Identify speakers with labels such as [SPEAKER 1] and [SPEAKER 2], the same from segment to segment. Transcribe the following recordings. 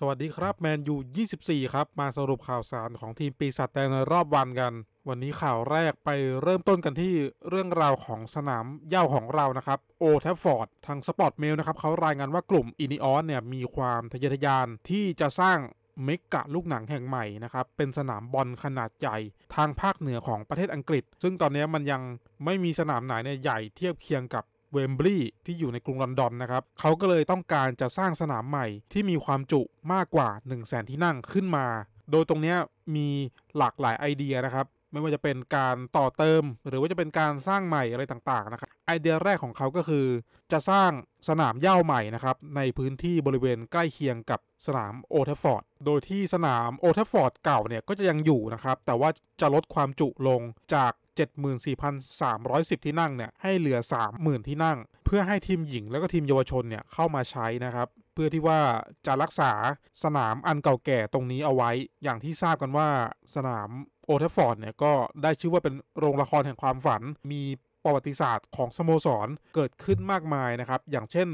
[SPEAKER 1] สวัสดีครับ แมนยู 24 ครับ มาสรุปข่าวสารของทีมปีศาจแดงในรอบวันกัน วันนี้ข่าวแรกไปเริ่มต้นกันที่เรื่องราวของสนามเย่าของเรานะครับโอแทฟฟอร์ดทางสปอร์ตเมลนะครับเขารายงานว่ากลุ่มอินิออนเนี่ยมีความทะเยอทะยานที่จะสร้างเมกะลูกหนังแห่งใหม่นะครับ เป็นสนามบอลขนาดใหญ่ ทางภาคเหนือของประเทศอังกฤษ ซึ่งตอนนี้มันยังไม่มีสนามไหนเนี่ยใหญ่เทียบเคียงกับเวมบลีย์ที่อยู่ในกรุงลอนดอนนะครับเขาก็เลยต้องการจะสร้างสนามใหม่ที่มีความจุมากกว่า 1 0 0 0 0แที่นั่งขึ้นมาโดยตรงนี้มีหลากหลายไอเดียนะครับ ไม่ว่าจะเป็นการต่อเติม หรือว่าจะเป็นการสร้างใหม่อะไรต่างๆนะครับไอเดียแรกของเขาก็คือ จะสร้างสนามเย่าใหม่นะครับในพื้นที่บริเวณใกล้เคียงกับสนามโอเทฟฟอร์ดโดยที่สนามโอเทฟฟอร์ดเก่าเนี่ยก็จะยังอยู่นะครับ แต่ว่าจะลดความจุลงจาก74,310 ที่นั่งเนี่ยให้เหลือ 30,000ที่นั่งเพื่อให้ทีมหญิงแล้วก็ทีมเยาวชนเนี่ยเข้ามาใช้นะครับเพื่อที่ว่าจะรักษาสนามอันเก่าแก่ตรงนี้เอาไว้ อย่างที่ทราบกันว่าสนามโอเทฟอร์ดเนี่ยก็ได้ชื่อว่าเป็นโรงละครแห่งความฝัน มีประวัติศาสตร์ของสโมสรเกิดขึ้นมากมายนะครับอย่างเช่น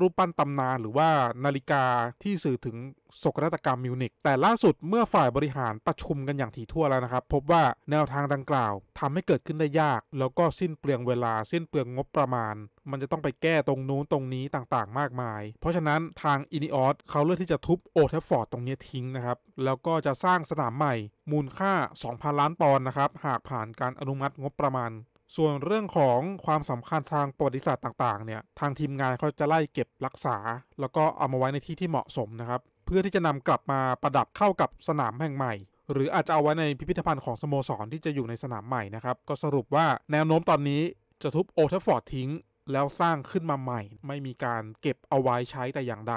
[SPEAKER 1] รูปปั้นตำนานหรือว่านาฬิกาที่สื่อถึงโศกนาฏกรรมมิวนิกแต่ล่าสุดเมื่อฝ่ายบริหารประชุมกันอย่างถี่ถ้วนแล้วนะครับ พบว่าแนวทางดังกล่าว ทำให้เกิดขึ้นได้ยาก แล้วก็สิ้นเปลืองเวลา สิ้นเปลืองงบประมาณ มันจะต้องไปแก้ตรงนู้นตรงนี้ต่างๆมากมาย เพราะฉะนั้นทางอินิออสเขาเลือกที่จะทุบโอเทฟฟอร์ดตรงนี้ทิ้งนะครับแล้วก็จะสร้างสนามใหม่ มูลค่า 2,000 ล้านปอนด์นะครับหากผ่านการอนุมัติงบประมาณส่วนเรื่องของความสำคัญทางประวัติศาสตร์ต่างๆเนี่ยทางทีมงานเขาจะไล่เก็บรักษา แล้วก็เอามาไว้ในที่ที่เหมาะสมนะครับ เพื่อที่จะนำกลับมาประดับเข้ากับสนามแห่งใหม่ หรืออาจจะเอาไว้ในพิพิธภัณฑ์ของสโมสรที่จะอยู่ในสนามใหม่นะครับก็สรุปว่าแนวโน้มตอนนี้จะทุบโอเทฟอร์ดทิ้งแล้วสร้างขึ้นมาใหม่ ไม่มีการเก็บเอาไว้ใช้แต่อย่างใด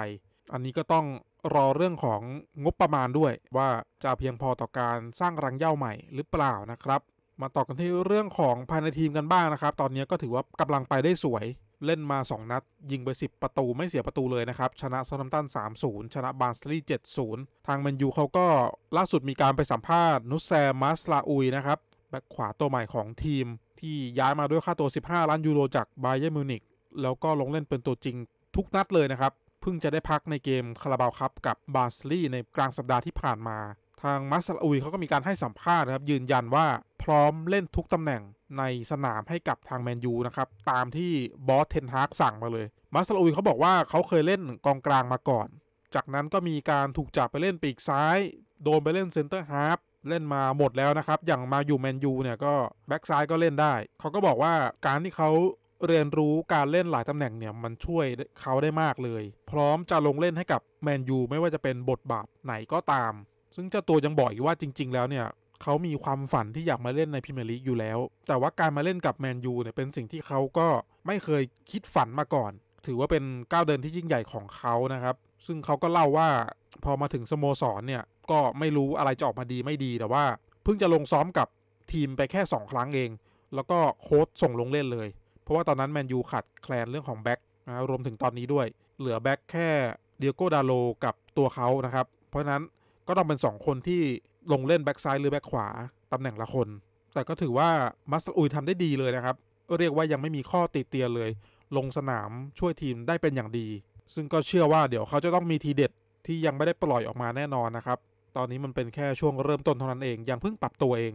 [SPEAKER 1] อันนี้ก็ต้องรอเรื่องของงบประมาณด้วย ว่าจะเพียงพอต่อการสร้างรังเย้าใหม่ หรือเปล่านะครับมาต่อกันที่เรื่องของภายในทีมกันบ้างนะครับ ตอนนี้ก็ถือว่ากำลังไปได้สวย เล่นมา 2 นัด ยิงไป10 ประตูไม่เสียประตูเลยนะครับ ชนะซาตัมตัน3-0ชนะบาร์สลีย์7-0 ทางแมนยูเขาก็ล่าสุดมีการไปสัมภาษณ์นุสแซมัสลาอุย นะครับ แบ็คขวาตัวใหม่ของทีม ที่ย้ายมาด้วยค่าตัว 15 ล้านยูโรจากไบเยอร์มิวนิกแล้วก็ลงเล่นเป็นตัวจริงทุกนัดเลยนะครับ เพิ่งจะได้พักในเกมคาราบาวครับกับบาร์สลีย์ในกลางสัปดาห์ที่ผ่านมา ทางมัสลาอุยเขาก็มีการให้สัมภาษณ์นะครับยืนยันว่าพร้อมเล่นทุกตำแหน่งในสนามให้กับทางแมนยูนะครับ ตามที่บอสเทนฮากสั่งมาเลยมาสลูยเขาบอกว่าเขาเคยเล่นกองกลางมาก่อน จากนั้นก็มีการถูกจับไปเล่นปีกซ้าย โดนไปเล่นเซนเตอร์ฮาร์ฟเล่นมาหมดแล้วนะครับ อย่างมาอยู่แมนยูเนี่ยก็แบ็กซ้ายก็เล่นได้ เขาก็บอกว่าการที่เขาเรียนรู้การเล่นหลายตำแหน่งเนี่ย มันช่วยเขาได้มากเลย พร้อมจะลงเล่นให้กับแมนยูไม่ว่าจะเป็นบทบาทไหนก็ตาม ซึ่งเจ้าตัวยังบอกอีกว่าจริง ๆแล้วเนี่ยเขามีความฝันที่อยากมาเล่นในพรีเมียร์ลีกอยู่แล้ว แต่ว่าการมาเล่นกับแมนยูเนี่ยเป็นสิ่งที่เขาก็ไม่เคยคิดฝันมาก่อน ถือว่าเป็นก้าวเดินที่ยิ่งใหญ่ของเขานะครับ ซึ่งเขาก็เล่าว่าพอมาถึงสโมสรเนี่ย ก็ไม่รู้อะไรจะออกมาดีไม่ดีแต่ว่าเพิ่งจะลงซ้อมกับทีมไปแค่ 2 ครั้งเอง แล้วก็โค้ชส่งลงเล่นเลย เพราะว่าตอนนั้นแมนยูขาดแคลนเรื่องของแบ็กนะรวมถึงตอนนี้ด้วย เหลือแบ็กแค่เดียโกดาโลกับตัวเขานะครับ เพราะนั้นก็ต้องเป็น 2 คนที่ลงเล่นแบ็กซ้ายหรือแบ็กขวา ตำแหน่งละคน แต่ก็ถือว่ามัสอุยทำได้ดีเลยนะครับ เรียกว่ายังไม่มีข้อติดเตียนเลย ลงสนามช่วยทีมได้เป็นอย่างดี ซึ่งก็เชื่อว่าเดี๋ยวเขาจะต้องมีทีเด็ด ที่ยังไม่ได้ปล่อยออกมาแน่นอนนะครับ ตอนนี้มันเป็นแค่ช่วงเริ่มต้นเท่านั้นเอง ยังเพิ่งปรับตัวเอง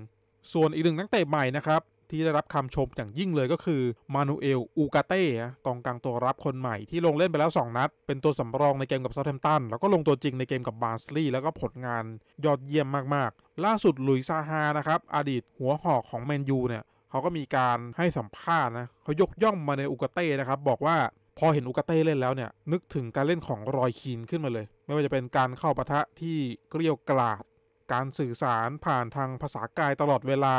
[SPEAKER 1] ส่วนอีกหนึ่งนักเตะใหม่นะครับที่ได้รับคำชมอย่างยิ่งเลยก็คือ มานูเอล อูกาเต้กองกลางตัวรับคนใหม่ที่ลงเล่นไปแล้ว 2 นัด เป็นตัวสำรองในเกมกับเซาท์มตันแล้วก็ลงตัวจริงในเกมกับบาร์สลีย์แล้วก็ผลงานยอดเยี่ยมมากๆ ล่าสุดลุยซาฮานะครับ อดีตหัวหอกของแมนยูเนี่ยเขาก็มีการให้สัมภาษณ์นะเขายกย่องมาในอูกาเต้นะครับ บอกว่าพอเห็นอูกาเต้เล่นแล้วเนี่ยนึกถึงการเล่นของรอยคีนขึ้นมาเลย ไม่ว่าจะเป็นการเข้าปะทะที่เกลียวกลาด การสื่อสารผ่านทางภาษากายตลอดเวลา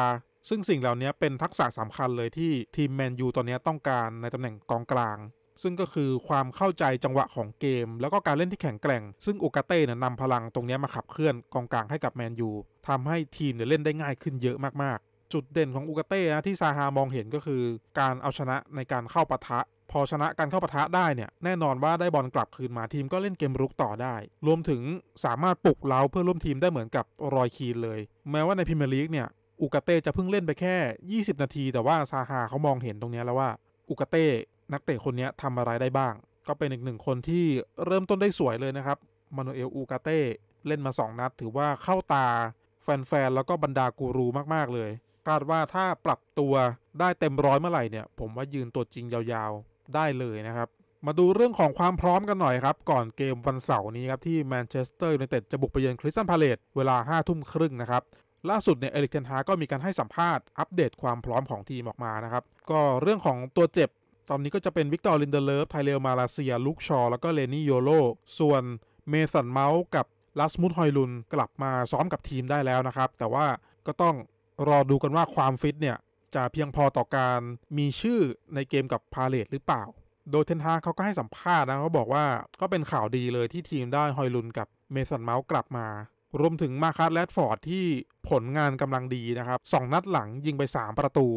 [SPEAKER 1] ซึ่งสิ่งเหล่านี้เป็นทักษะสำคัญเลยที่ทีมแมนยูตอนนี้ต้องการในตำแหน่งกองกลาง ซึ่งก็คือความเข้าใจจังหวะของเกมแล้วก็การเล่นที่แข็งแกร่ง ซึ่งโอกาเต้เนี่ยนำพลังตรงนี้มาขับเคลื่อนกองกลางให้กับแมนยูทำให้ทีมเนี่ยเล่นได้ง่ายขึ้นเยอะมากๆ จุดเด่นของอุกาเต้นะที่ซาฮามองเห็นก็คือ การเอาชนะในการเข้าปะทะ พอชนะการเข้าปะทะได้เนี่ยแน่นอนว่าได้บอลกลับคืนมาทีมก็เล่นเกมรุกต่อได้ รวมถึงสามารถปลุกเล้าเพื่อร่วมทีมได้เหมือนกับรอยคีนเลย แม้ว่าในพรีเมียร์ลีกเนี่ยอุกาเต้จะเพิ่งเล่นไปแค่ 20 นาที แต่ว่าซาฮาเขามองเห็นตรงนี้แล้วว่าอุกาเต้นักเตะคนนี้ทำอะไรได้บ้าง ก็เป็นอีกหนึ่งคนที่เริ่มต้นได้สวยเลยนะครับมานูเอลอุกาเต้เล่นมา 2 นัด ถือว่าเข้าตาแฟนๆแล้วก็บรรดากูรูมากๆเลยคาดว่าถ้าปรับตัวได้เต็มร้อยเมื่อไหร่เนี่ย ผมว่ายืนตัวจริงยาวๆได้เลยนะครับ มาดูเรื่องของความพร้อมกันหน่อยครับก่อนเกมวันเสาร์นี้ครับที่แมนเชสเตอร์ยูไนเต็ดจะบุกไปเยือนคริสตันพาเลตเวลา5ทุ่มครึ่งนะครับล่าสุดเนี่ย เอริกเทนฮา ก็มีการให้สัมภาษณ์อัปเดตความพร้อมของทีมออกมานะครับ ก็เรื่องของตัวเจ็บ ตอนนี้ก็จะเป็นวิกตอร์ลินเดเลฟไทเลมาลาเซียลุกชอแล้วก็เลนี่โยโลส่วนเมสันเมาส์กับลัสมุตฮอยลุน กลับมาซ้อมกับทีมได้แล้วนะครับ แต่ว่าก็ต้องรอดูกันว่าความฟิตเนี่ยจะเพียงพอต่อการมีชื่อในเกมกับพาเลตหรือเปล่า โดยเทนฮาเขาก็ให้สัมภาษณ์นะเขาบอกว่าก็เป็นข่าวดีเลยที่ทีมได้ฮอยลุนกับเมสันเมาส์กลับมารวมถึงมาคัสแรดฟอร์ดที่ผลงานกำลังดีนะครับสองนัดหลังยิงไป 3 ประตู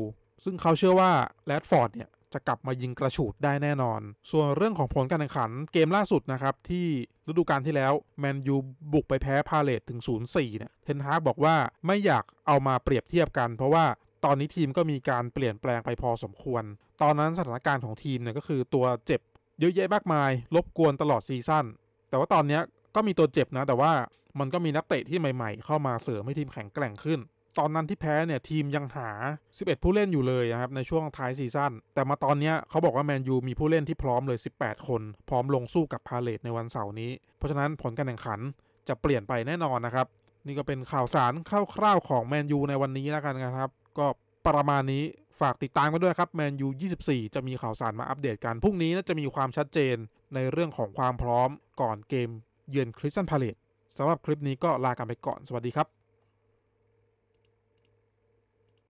[SPEAKER 1] ซึ่งเขาเชื่อว่าแรดฟอร์ดเนี่ยจะกลับมายิงกระฉูดได้แน่นอน ส่วนเรื่องของผลการแข่งขันเกมล่าสุดนะครับ ที่ฤดูกาลที่แล้วแมนยูบุกไปแพ้ พาเลตถึง 0-4เนี่ยเทนฮาบอกว่าไม่อยากเอามาเปรียบเทียบกัน เพราะว่าตอนนี้ทีมก็มีการเปลี่ยนแปลงไปพอสมควร ตอนนั้นสถานการณ์ของทีมเนี่ยก็คือตัวเจ็บเยอะแยะมากมายรบกวนตลอดซีซั่นแต่ว่าตอนนี้ก็มีตัวเจ็บนะ แต่ว่ามันก็มีนักเตะที่ใหม่ๆเข้ามาเสริมให้ทีมแข็งแกร่งขึ้น ตอนนั้นที่แพ้เนี่ย ทีมยังหา 11 ผู้เล่นอยู่เลยนะครับ ในช่วงท้ายซีซั่นแต่มาตอนนี้เขาบอกว่าแมนยูมีผู้เล่นที่พร้อมเลย 18 คนพร้อมลงสู้กับพาเลตในวันเสาร์นี้ เพราะฉะนั้นผลการแข่งขันจะเปลี่ยนไปแน่นอนนะครับ นี่ก็เป็นข่าวสารคร่าว ๆของแมนยูในวันนี้แล้วกันนะครับก็ประมาณนี้ฝากติดตามกันด้วยครับแมนยู24 จะมีข่าวสารมาอัปเดตกันพรุ่งนี้น่าจะมีความชัดเจนในเรื่องของความพร้อมก่อนเกมเยือนคริสตันพาเลตสำหรับคลิปนี้ก็ลากันไปก่อน สวัสดีครับ